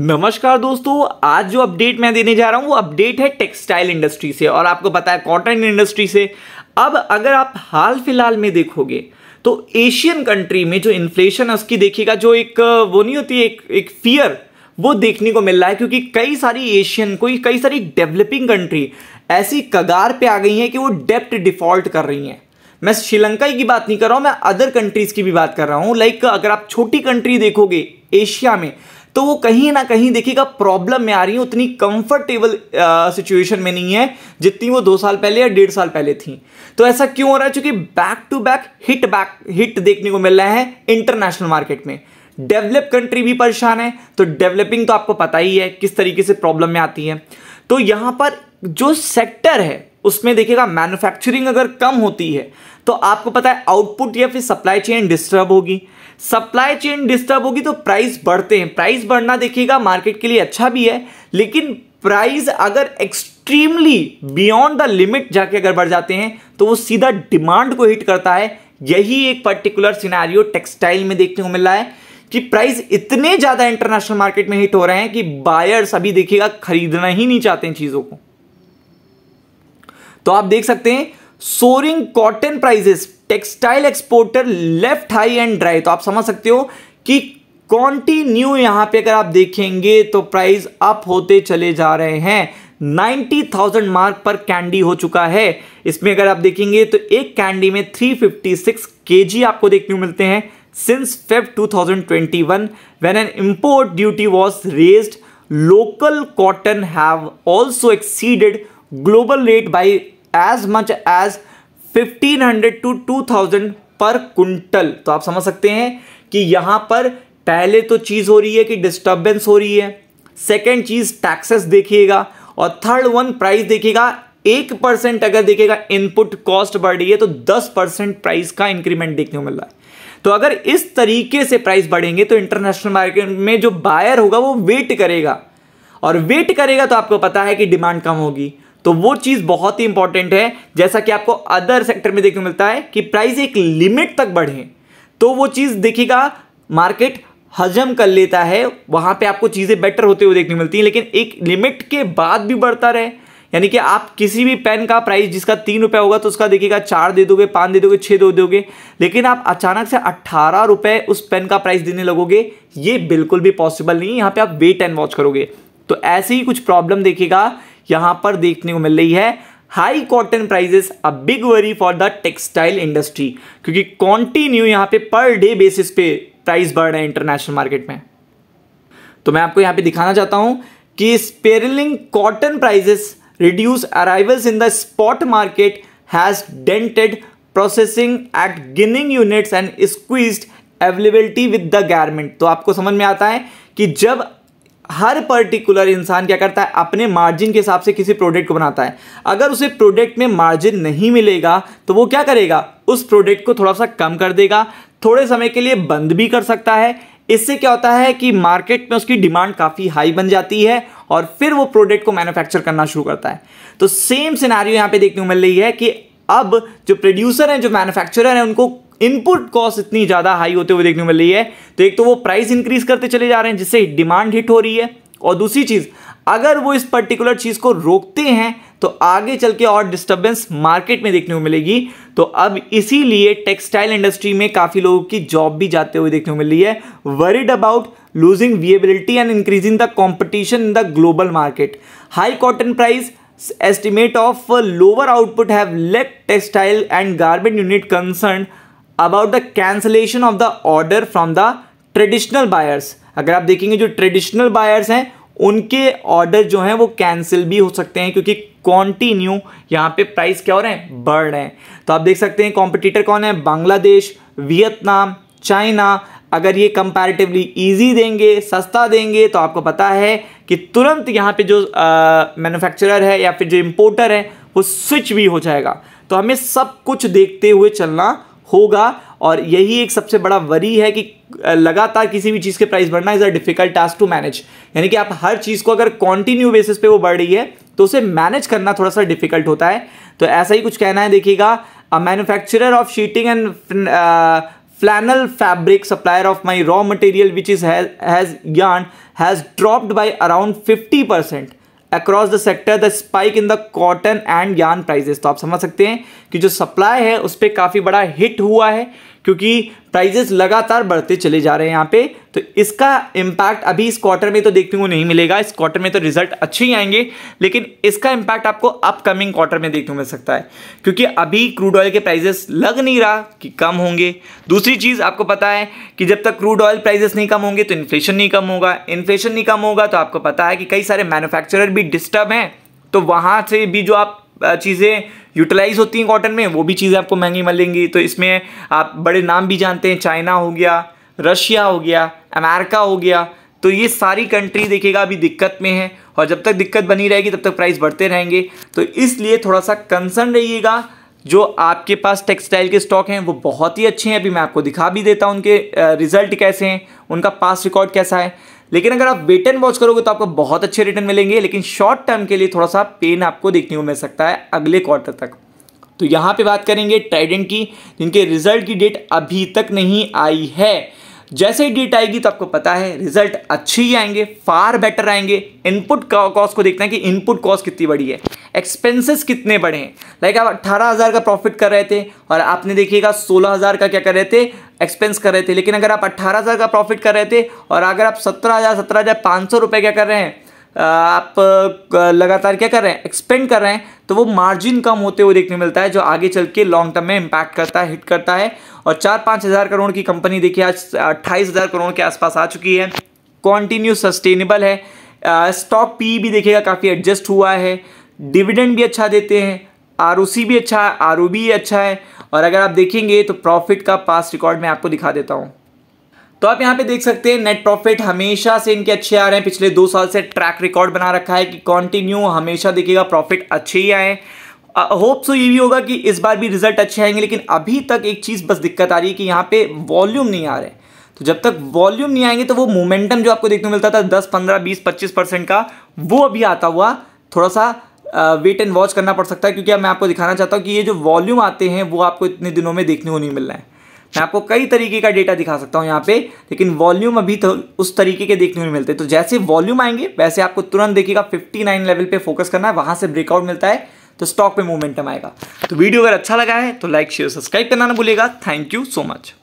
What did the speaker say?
नमस्कार दोस्तों आज जो अपडेट मैं देने जा रहा हूँ वो अपडेट है टेक्सटाइल इंडस्ट्री से और आपको पता है कॉटन इंडस्ट्री से अब अगर आप हाल फिलहाल में देखोगे तो एशियन कंट्री में जो इन्फ्लेशन है उसकी देखिएगा जो एक वो नहीं होती एक एक फियर वो देखने को मिल रहा है क्योंकि कई सारी एशियन कोई कई सारी डेवलपिंग कंट्री ऐसी कगार पर आ गई हैं कि वो डेप्ट डिफॉल्ट कर रही हैं मैं श्रीलंका की बात नहीं कर रहा हूँ मैं अदर कंट्रीज़ की भी बात कर रहा हूँ लाइक अगर आप छोटी कंट्री देखोगे एशिया में तो वो कहीं ना कहीं देखिएगा प्रॉब्लम में आ रही है उतनी कंफर्टेबल सिचुएशन में नहीं है जितनी वो दो साल पहले या डेढ़ साल पहले थी तो ऐसा क्यों हो रहा है चूंकि back to back hit back hit देखने को मिल रहा है इंटरनेशनल मार्केट में डेवलप कंट्री भी परेशान है तो डेवलपिंग तो आपको पता ही है किस तरीके से प्रॉब्लम में आती है तो यहाँ पर जो सेक्टर है उसमें देखिएगा मैन्युफैक्चरिंग अगर कम होती है तो आपको पता है आउटपुट या फिर सप्लाई चेन डिस्टर्ब होगी सप्लाई चेन डिस्टर्ब होगी तो प्राइस बढ़ते हैं प्राइस बढ़ना देखिएगा मार्केट के लिए अच्छा भी है लेकिन प्राइस अगर एक्सट्रीमली बियॉन्ड द लिमिट जाके अगर बढ़ जाते हैं तो वो सीधा डिमांड को हिट करता है यही एक पर्टिकुलर सिनारियो टेक्सटाइल में देखने को मिल रहा है कि प्राइस इतने ज़्यादा इंटरनेशनल मार्केट में हिट हो रहे हैं कि बायर्स अभी देखिएगा खरीदना ही नहीं चाहते चीज़ों को तो आप देख सकते हैं soaring cotton prices textile exporter left high and dry तो आप समझ सकते हो कि कॉन्टिन्यू यहां पे अगर आप देखेंगे तो प्राइस अप होते चले जा रहे हैं 90,000 मार्क पर कैंडी हो चुका है इसमें अगर आप देखेंगे तो एक कैंडी में 356 केजी आपको देखने को मिलते हैं since Feb 2021 when an import duty was raised local cotton have also exceeded global rate by as much as 1500 to 2000 per quintal तो आप समझ सकते हैं कि यहां पर पहले तो चीज़ हो रही है कि डिस्टर्बेंस हो रही है सेकेंड चीज़ टैक्सेस देखिएगा और थर्ड वन प्राइस देखिएगा एक परसेंट अगर देखिएगा इनपुट कॉस्ट बढ़ रही है तो दस परसेंट प्राइस का इंक्रीमेंट देखने को मिल रहा है तो अगर इस तरीके से प्राइस बढ़ेंगे तो इंटरनेशनल मार्केट में जो बायर होगा वो वेट करेगा और वेट करेगा तो आपको पता है कि डिमांड कम होगी तो वो चीज़ बहुत ही इंपॉर्टेंट है जैसा कि आपको अदर सेक्टर में देखने को मिलता है कि प्राइस एक लिमिट तक बढ़े तो वो चीज़ देखिएगा मार्केट हजम कर लेता है वहां पे आपको चीज़ें बेटर होते हुए देखने मिलती हैं लेकिन एक लिमिट के बाद भी बढ़ता रहे यानी कि आप किसी भी पेन का प्राइस जिसका तीन रुपये होगा तो उसका देखिएगा चार दे दोगे पाँच दे दोगे छः दे दोगे लेकिन आप अचानक से अट्ठारह रुपये उस पेन का प्राइस देने लगोगे ये बिल्कुल भी पॉसिबल नहीं यहाँ पर आप वेट एंड वॉच करोगे तो ऐसे ही कुछ प्रॉब्लम देखिएगा यहां पर देखने को मिल रही है high cotton prices a big worry for the textile industry क्योंकि कॉन्टिन्यू यहां पे पर डे बेसिस पे प्राइस बढ़ रहे हैं इंटरनेशनल मार्केट में तो मैं आपको यहां पे दिखाना चाहता हूं कि spiralling cotton prices reduce arrivals in the spot market has dented processing at ginning units and squeeze availability with the garment तो आपको समझ में आता है कि जब हर पर्टिकुलर इंसान क्या करता है अपने मार्जिन के हिसाब से किसी प्रोडक्ट को बनाता है अगर उसे प्रोडक्ट में मार्जिन नहीं मिलेगा तो वो क्या करेगा उस प्रोडक्ट को थोड़ा सा कम कर देगा थोड़े समय के लिए बंद भी कर सकता है इससे क्या होता है कि मार्केट में उसकी डिमांड काफ़ी हाई बन जाती है और फिर वो प्रोडक्ट को मैन्युफैक्चर करना शुरू करता है तो सेम सिनारियो यहाँ पे देखने को मिल रही है कि अब जो प्रोड्यूसर हैं जो मैन्युफैक्चरर हैं उनको इनपुट कॉस्ट इतनी ज़्यादा हाई होते हुए देखने मिल रही है तो एक तो वो प्राइस इंक्रीज करते चले जा रहे हैं जिससे डिमांड हिट हो रही है और दूसरी चीज़ अगर वो इस पर्टिकुलर चीज़ को रोकते हैं तो आगे चल के और डिस्टर्बेंस मार्केट में देखने को मिलेगी तो अब इसीलिए टेक्सटाइल इंडस्ट्री में काफ़ी लोगों की जॉब भी जाते हुए देखने को मिल रही है worried about losing viability and increasing the competition in the global market high cotton price estimate of lower output have let textile and garment unit concern about the cancellation of the order from the traditional buyers अगर आप देखेंगे जो traditional buyers हैं उनके order जो हैं वो cancel भी हो सकते हैं क्योंकि कॉन्टिन्यू यहाँ पे प्राइस क्या हो रहे हैं बढ़ रहे हैं तो आप देख सकते हैं कॉम्पिटिटर कौन है बांग्लादेश वियतनाम चाइना अगर ये कंपैरेटिवली इजी देंगे सस्ता देंगे तो आपको पता है कि तुरंत यहाँ पे जो मैन्युफैक्चरर है या फिर जो इम्पोर्टर है वो स्विच भी हो जाएगा तो हमें सब कुछ देखते हुए चलना होगा और यही एक सबसे बड़ा वरी है कि लगातार किसी भी चीज़ के प्राइस बढ़ना is a difficult task to manage यानी कि आप हर चीज़ को अगर कॉन्टिन्यू बेसिस पे वो बढ़ रही है तो उसे मैनेज करना थोड़ा सा डिफिकल्ट होता है तो ऐसा ही कुछ कहना है देखिएगा a manufacturer of sheeting and flannel fabric supplier of my raw material which is has dropped by around fifty percent across the sector the spike in the cotton and yarn prices तो आप समझ सकते हैं कि जो supply है उस पर काफ़ी बड़ा हिट हुआ है क्योंकि प्राइजेस लगातार बढ़ते चले जा रहे हैं यहाँ पे तो इसका इम्पैक्ट अभी इस क्वार्टर में तो देखने को नहीं मिलेगा इस क्वार्टर में तो रिजल्ट अच्छे ही आएंगे लेकिन इसका इम्पैक्ट आपको अपकमिंग क्वार्टर में देखने को मिल सकता है क्योंकि अभी क्रूड ऑयल के प्राइजेस लग नहीं रहा कि कम होंगे दूसरी चीज़ आपको पता है कि जब तक क्रूड ऑयल प्राइजेस नहीं कम होंगे तो इन्फ्लेशन नहीं कम होगा इन्फ्लेशन नहीं कम होगा तो आपको पता है कि कई सारे मैन्युफैक्चरर भी डिस्टर्ब हैं तो वहाँ से भी जो आप चीज़ें यूटिलाइज होती हैं कॉटन में वो भी चीज़ें आपको महंगी मिलेंगी तो इसमें आप बड़े नाम भी जानते हैं चाइना हो गया रशिया हो गया अमेरिका हो गया तो ये सारी कंट्री देखिएगा अभी दिक्कत में है और जब तक दिक्कत बनी रहेगी तब तक प्राइस बढ़ते रहेंगे तो इसलिए थोड़ा सा कंसर्न रहिएगा जो आपके पास टेक्सटाइल के स्टॉक हैं वो बहुत ही अच्छे हैं अभी मैं आपको दिखा भी देता हूँ उनके रिजल्ट कैसे हैं उनका पास रिकॉर्ड कैसा है लेकिन अगर आप वेट एंड वॉच करोगे तो आपको बहुत अच्छे रिटर्न मिलेंगे लेकिन शॉर्ट टर्म के लिए थोड़ा सा पेन आपको देखने को मिल सकता है अगले क्वार्टर तक तो यहाँ पे बात करेंगे ट्राइडेंट की जिनके रिजल्ट की डेट अभी तक नहीं आई है जैसे ही डेट आएगी तो आपको पता है रिजल्ट अच्छे ही आएंगे फार बेटर आएंगे इनपुट कॉस्ट को देखना है कि इनपुट कॉस्ट कितनी बड़ी है एक्सपेंसेस कितने बढ़े लाइक आप अट्ठारह हज़ार का प्रॉफिट कर रहे थे और आपने देखिएगा सोलह हज़ार का क्या कर रहे थे एक्सपेंस कर रहे थे लेकिन अगर आप अट्ठारह हज़ार का प्रॉफिट कर रहे थे और अगर आप सत्रह हज़ार सत्रह हज़ार पाँच सौ रुपये क्या कर रहे हैं आप लगातार क्या कर रहे हैं एक्सपेंड कर रहे हैं तो वो मार्जिन कम होते हुए देखने मिलता है जो आगे चल के लॉन्ग टर्म में इम्पैक्ट करता है हिट करता है और चार पाँच हज़ार करोड़ की कंपनी देखिए आज अट्ठाईस हज़ार करोड़ के आसपास आ चुकी है कॉन्टिन्यू सस्टेनेबल है स्टॉक पी e भी देखिएगा काफ़ी एडजस्ट हुआ है डिविडेंड भी अच्छा देते हैं आर भी अच्छा है आर भी अच्छा है और अगर आप देखेंगे तो प्रॉफिट का पास रिकॉर्ड मैं आपको दिखा देता हूँ तो आप यहाँ पे देख सकते हैं नेट प्रॉफिट हमेशा से इनके अच्छे आ रहे हैं पिछले दो साल से ट्रैक रिकॉर्ड बना रखा है कि कॉन्टिन्यू हमेशा देखिएगा प्रॉफिट अच्छे ही आए होप सो ये भी होगा कि इस बार भी रिजल्ट अच्छे आएंगे लेकिन अभी तक एक चीज़ बस दिक्कत आ रही है कि यहाँ पे वॉल्यूम नहीं आ रहे तो जब तक वॉल्यूम नहीं आएंगे तो वो मोमेंटम जो आपको देखने को मिलता था दस पंद्रह बीस पच्चीस परसेंट का वो अभी आता हुआ थोड़ा सा वेट एंड वॉच करना पड़ सकता है क्योंकि अब मैं आपको दिखाना चाहता हूँ कि ये जो वॉल्यूम आते हैं वो आपको इतने दिनों में देखने को नहीं मिल रहे है मैं आपको कई तरीके का डेटा दिखा सकता हूँ यहाँ पे लेकिन वॉल्यूम अभी तो उस तरीके के देखने को मिलते हैं तो जैसे वॉल्यूम आएंगे वैसे आपको तुरंत देखिएगा 59 लेवल पे फोकस करना है वहाँ से ब्रेकआउट मिलता है तो स्टॉक पे मोमेंटम आएगा तो वीडियो अगर अच्छा लगा है तो लाइक शेयर सब्सक्राइब करना ना भूलेगा थैंक यू सो मच